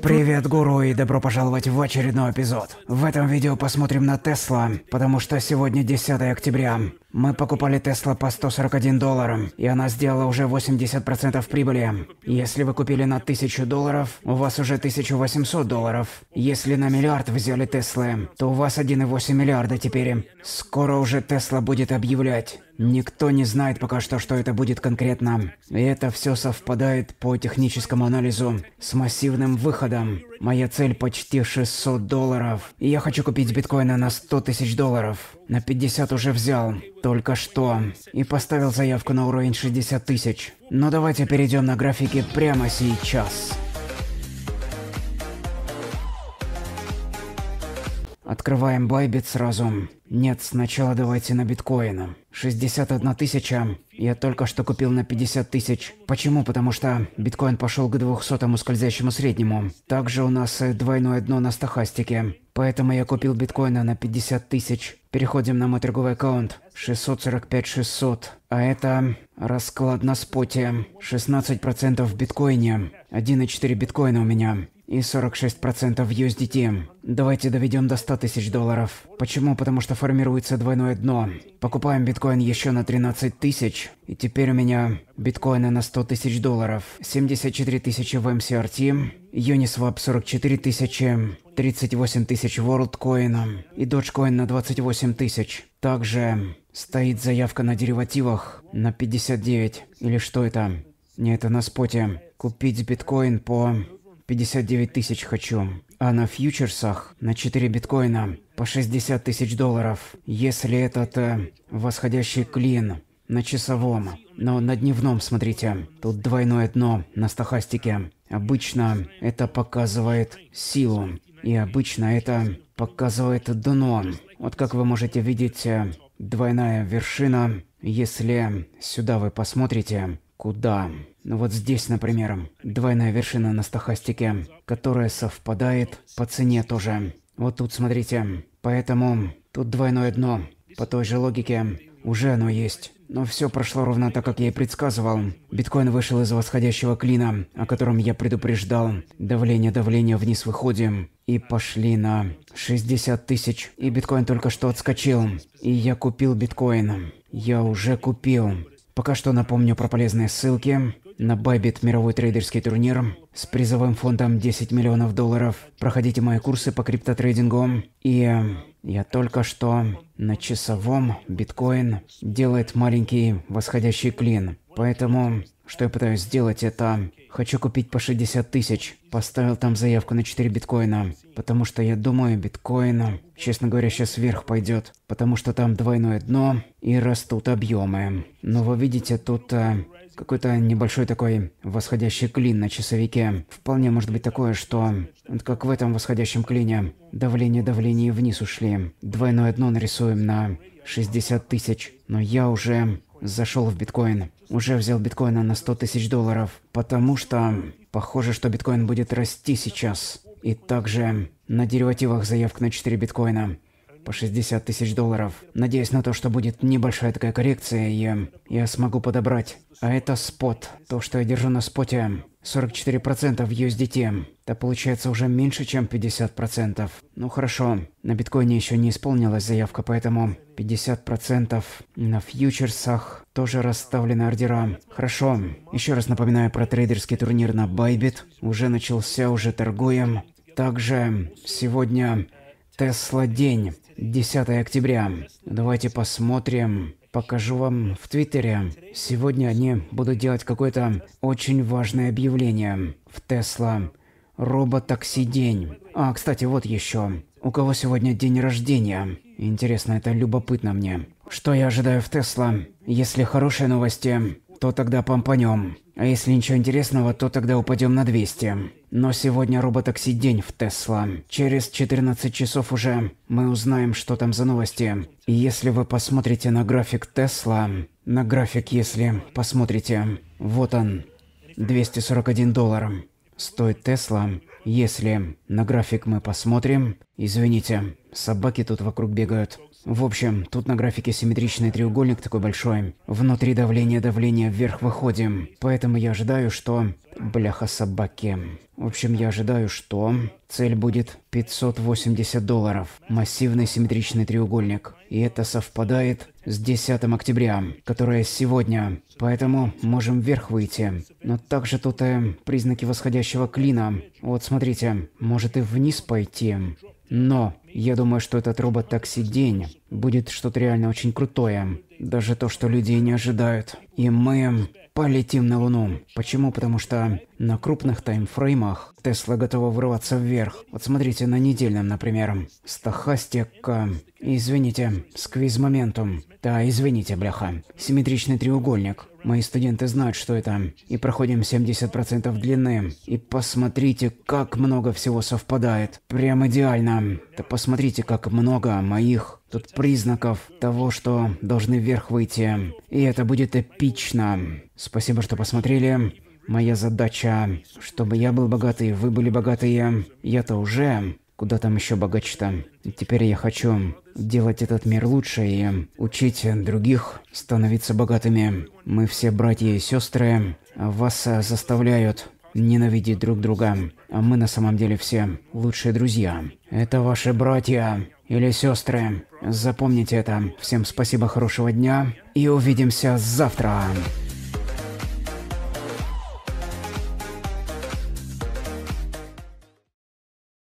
Привет, гуру, и добро пожаловать в очередной эпизод. В этом видео посмотрим на Тесла, потому что сегодня 10 октября. Мы покупали Тесла по 141 долларам, и она сделала уже 80% прибыли. Если вы купили на 1000 долларов, у вас уже 1800 долларов. Если на миллиард взяли Теслы, то у вас 1,8 миллиарда теперь. Скоро уже Тесла будет объявлять Никто не знает пока что, что это будет конкретно. И это все совпадает по техническому анализу с массивным выходом. Моя цель почти 600 долларов. И я хочу купить биткоина на 100 тысяч долларов. На 50 уже взял. Только что. И поставил заявку на уровень 60 тысяч. Но давайте перейдем на графики прямо сейчас. Открываем Байбит сразу. Нет, сначала давайте на биткоина. 61 тысяча. Я только что купил на 50 тысяч. Почему? Потому что биткоин пошел к 200 скользящему среднему. Также у нас э, двойное дно на стахастике. Поэтому я купил биткоина на 50 тысяч. Переходим на мой торговый аккаунт. 645 600. А это расклад на споте. 16% в биткоине. 1,4 биткоина у меня и 46% USDT. Эм. Давайте доведем до 100 тысяч долларов. Почему? Потому что формируется двойное дно. Покупаем биткоин еще на 13 тысяч. И теперь у меня биткоины на 100 тысяч долларов. 74 тысячи в MCRT. Эм Uniswap 44 тысячи. 38 тысяч WorldCoin. И Dogecoin на 28 тысяч. Также стоит заявка на деривативах на 59. Или что это? Не, это на споте. Купить биткоин по 59 тысяч хочу. А на фьючерсах на 4 биткоина по 60 тысяч долларов. Если этот э, восходящий клин на часовом, но на дневном, смотрите, тут двойное дно на стахастике. Обычно это показывает силу, и обычно это показывает дно. Вот как вы можете видеть, э, двойная вершина, если сюда вы посмотрите, куда. Ну вот здесь, например, двойная вершина на стохастике, которая совпадает по цене тоже. Вот тут, смотрите. Поэтому тут двойное дно. По той же логике, уже оно есть. Но все прошло ровно так, как я и предсказывал. Биткоин вышел из восходящего клина, о котором я предупреждал. Давление, давление, вниз выходим. И пошли на 60 тысяч. И биткоин только что отскочил. И я купил биткоин. Я уже купил. Пока что напомню про полезные ссылки. На Bybit мировой трейдерский турнир с призовым фондом 10 миллионов долларов. Проходите мои курсы по криптотрейдингу. И я только что на часовом биткоин делает маленький восходящий клин. Поэтому что я пытаюсь сделать, это... Хочу купить по 60 тысяч. Поставил там заявку на 4 биткоина. Потому что я думаю, биткоин, честно говоря, сейчас вверх пойдет. Потому что там двойное дно и растут объемы. Но вы видите, тут э, какой-то небольшой такой восходящий клин на часовике. Вполне может быть такое, что... как в этом восходящем клине. Давление, давление вниз ушли. Двойное дно нарисуем на 60 тысяч. Но я уже зашел в биткоин уже взял биткоина на 100 тысяч долларов, потому что похоже, что биткоин будет расти сейчас. И также на деривативах заявка на 4 биткоина по 60 тысяч долларов. Надеюсь на то, что будет небольшая такая коррекция, и я смогу подобрать. А это спот. То, что я держу на споте, 44% в USDT. Это получается уже меньше, чем 50%. Ну хорошо, на биткоине еще не исполнилась заявка, поэтому 50% на фьючерсах тоже расставлены ордера. Хорошо, еще раз напоминаю про трейдерский турнир на Bybit. Уже начался, уже торгуем. Также сегодня Тесла день. 10 октября. Давайте посмотрим. Покажу вам в Твиттере. Сегодня они будут делать какое-то очень важное объявление в Тесла. робот такси день. А, кстати, вот еще. У кого сегодня день рождения? Интересно, это любопытно мне. Что я ожидаю в Тесла? Если хорошие новости, то тогда помпанем. А если ничего интересного, то тогда упадем на 200. Но сегодня роботакси день в Тесла. Через 14 часов уже мы узнаем, что там за новости. И если вы посмотрите на график Тесла, на график, если посмотрите, вот он, 241 доллар. Стоит Тесла, если на график мы посмотрим, извините, собаки тут вокруг бегают. В общем, тут на графике симметричный треугольник такой большой. Внутри давление, давление, вверх выходим. Поэтому я ожидаю, что... Бляха собаки. В общем, я ожидаю, что... Цель будет 580 долларов. Массивный симметричный треугольник. И это совпадает с 10 октября, которое сегодня. Поэтому можем вверх выйти. Но также тут и э, признаки восходящего клина. Вот смотрите, может и вниз пойти. Но я думаю, что этот робот-такси день будет что-то реально очень крутое. Даже то, что людей не ожидают. И мы полетим на Луну. Почему? Потому что на крупных таймфреймах Тесла готова вырваться вверх. Вот смотрите на недельном, например. Стахастика... Извините, сквиз-моментум. Да, извините, бляха. Симметричный треугольник. Мои студенты знают, что это. И проходим 70% длины. И посмотрите, как много всего совпадает. Прям идеально. Да посмотрите, как много моих тут признаков того, что должны вверх выйти. И это будет эпично. Спасибо, что посмотрели. Моя задача, чтобы я был богатый, вы были богатые. Я-то уже. Куда там еще богаче-то? Теперь я хочу делать этот мир лучше и учить других становиться богатыми. Мы все братья и сестры. Вас заставляют ненавидеть друг друга. А мы на самом деле все лучшие друзья. Это ваши братья или сестры. Запомните это. Всем спасибо, хорошего дня и увидимся завтра.